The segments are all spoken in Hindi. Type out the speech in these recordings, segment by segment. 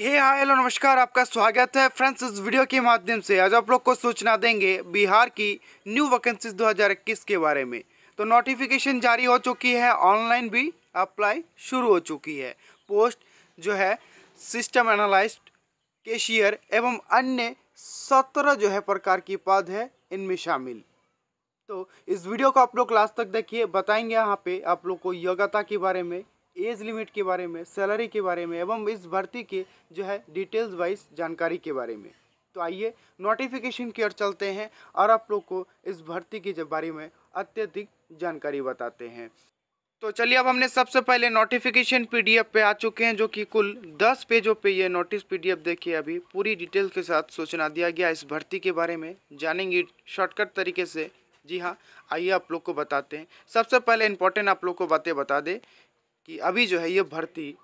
हे हाँ हेलो नमस्कार आपका स्वागत है फ्रेंड्स इस वीडियो के माध्यम से आज आप लोग को सूचना देंगे बिहार की न्यू वैकेंसीज 2021 के बारे में तो नोटिफिकेशन जारी हो चुकी है ऑनलाइन भी अप्लाई शुरू हो चुकी है पोस्ट जो है सिस्टम एनालिस्ट कैशियर एवं अन्य सत्रह जो है प्रकार की पद है इनमें शामिल तो इस वीडियो को आप लोग लास्ट तक देखिए बताएंगे यहाँ पे आप लोग को योग्यता के बारे में एज लिमिट के बारे में सैलरी के बारे में एवं इस भर्ती के जो है डिटेल्स वाइज जानकारी के बारे में तो आइए नोटिफिकेशन की ओर चलते हैं और आप लोग को इस भर्ती के बारे में अत्यधिक जानकारी बताते हैं तो चलिए अब हमने सबसे पहले नोटिफिकेशन पीडीएफ पे आ चुके हैं जो कि कुल दस पेजों पे ये नोटिस पीडीएफ देखिए अभी पूरी डिटेल के साथ सूचना दिया गया इस भर्ती के बारे में जानेंगे शॉर्टकट तरीके से जी हाँ आइए आप लोग को बताते हैं सबसे पहले इम्पोर्टेंट आप लोग को बातें बता दें कि अभी जो है ये भर्ती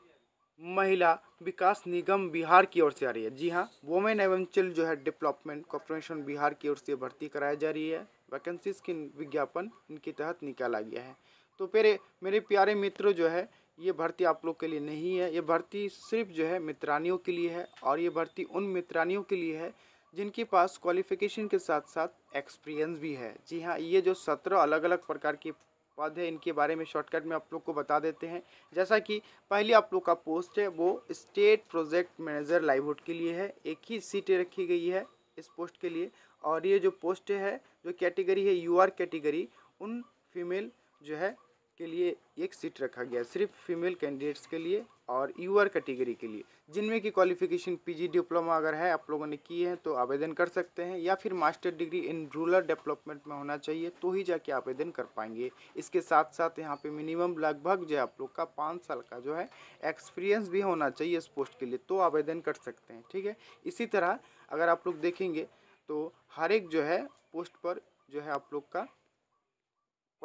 महिला विकास निगम बिहार की ओर से आ रही है जी हाँ वोमेन एवं चिल्ड जो है डेवलपमेंट कॉरपोरेशन बिहार की ओर से भर्ती कराई जा रही है वैकेंसीज की विज्ञापन इनके तहत निकाला गया है तो मेरे मेरे प्यारे मित्रों जो है ये भर्ती आप लोग के लिए नहीं है ये भर्ती सिर्फ जो है मित्रानियों के लिए है और ये भर्ती उन मित्रानियों के लिए है जिनके पास क्वालिफिकेशन के साथ साथ एक्सपीरियंस भी है जी हाँ ये जो सत्रह अलग अलग प्रकार की है इनके बारे में शॉर्टकट में आप लोग को बता देते हैं जैसा कि पहले आप लोग का पोस्ट है वो स्टेट प्रोजेक्ट मैनेजर लाइवहुड के लिए है एक ही सीटें रखी गई है इस पोस्ट के लिए और ये जो पोस्ट है जो कैटेगरी है यूआर कैटेगरी उन फीमेल जो है के लिए एक सीट रखा गया सिर्फ फीमेल कैंडिडेट्स के लिए और यूआर कैटेगरी के लिए जिनमें की क्वालिफिकेशन पीजी डिप्लोमा अगर है आप लोगों ने किए हैं तो आवेदन कर सकते हैं या फिर master degree in rural development में होना चाहिए तो ही जाके आवेदन कर पाएंगे इसके साथ साथ यहाँ पे मिनिमम लगभग जो है आप लोग का पाँच साल का जो है एक्सपीरियंस भी होना चाहिए इस पोस्ट के लिए तो आवेदन कर सकते हैं ठीक है इसी तरह अगर आप लोग देखेंगे तो हर एक जो है पोस्ट पर जो है आप लोग का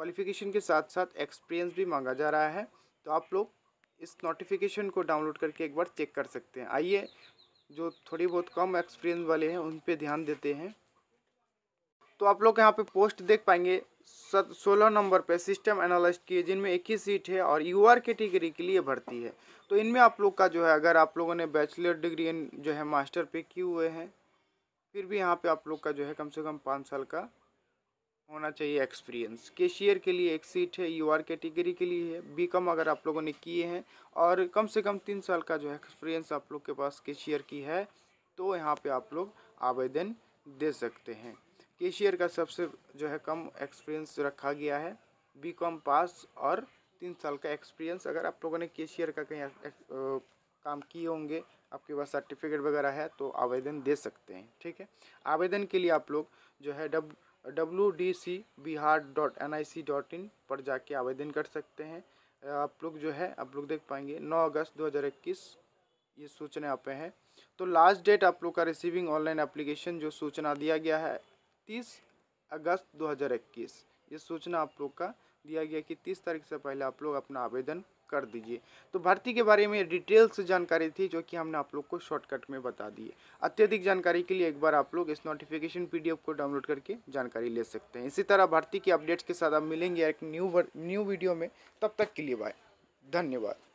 क्वालिफिकेशन के साथ साथ एक्सपीरियंस भी मांगा जा रहा है तो आप लोग इस नोटिफिकेशन को डाउनलोड करके एक बार चेक कर सकते हैं आइए जो थोड़ी बहुत कम एक्सपीरियंस वाले हैं उन पर ध्यान देते हैं तो आप लोग यहाँ पे पोस्ट देख पाएंगे सत सोलह नंबर पे सिस्टम एनालिस्ट की है जिनमें एक ही सीट है और यू आर कैटेगरी के लिए भर्ती है तो इनमें आप लोग का जो है अगर आप लोगों ने बैचलर डिग्री जो है मास्टर पे किए हुए हैं फिर भी यहाँ पे आप लोग का जो है कम से कम पाँच साल का होना चाहिए एक्सपीरियंस केशियर के लिए एक सीट है यू आर कैटेगरी के लिए है बी कम अगर आप लोगों ने किए हैं और कम से कम तीन साल का जो है एक्सपीरियंस आप लोग के पास केशियर की है तो यहाँ पे आप लोग आवेदन दे सकते हैं केशियर का सबसे जो है कम एक्सपीरियंस रखा गया है बी कॉम पास और तीन साल का एक्सपीरियंस अगर आप लोगों ने केशियर का कहीं काम किए होंगे आपके पास सर्टिफिकेट वगैरह है तो आवेदन दे सकते हैं ठीक है आवेदन के लिए आप लोग जो है डब W D C Bihar dot N I C dot in पर जाके आवेदन कर सकते हैं आप लोग जो है आप लोग देख पाएंगे 9 अगस्त 2021 ये सूचना पे है तो लास्ट डेट आप लोग का रिसीविंग ऑनलाइन एप्लीकेशन जो सूचना दिया गया है तीस अगस्त 2021 ये सूचना आप लोग का दिया गया कि तीस तारीख से पहले आप लोग अपना आवेदन कर दीजिए तो भर्ती के बारे में डिटेल्स जानकारी थी जो कि हमने आप लोग को शॉर्टकट में बता दी है अत्यधिक जानकारी के लिए एक बार आप लोग इस नोटिफिकेशन पीडीएफ को डाउनलोड करके जानकारी ले सकते हैं इसी तरह भर्ती के अपडेट्स के साथ आप मिलेंगे एक न्यू न्यू वीडियो में तब तक के लिए बाय धन्यवाद